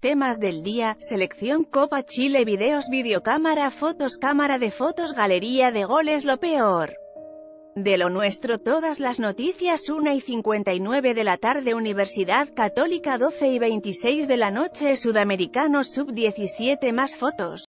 Temas del día, selección Copa Chile Videos videocámara fotos cámara de fotos galería de goles lo peor. De lo nuestro todas las noticias 1 y 59 de la tarde Universidad Católica 12 y 26 de la noche Sudamericanos Sub 17 más fotos.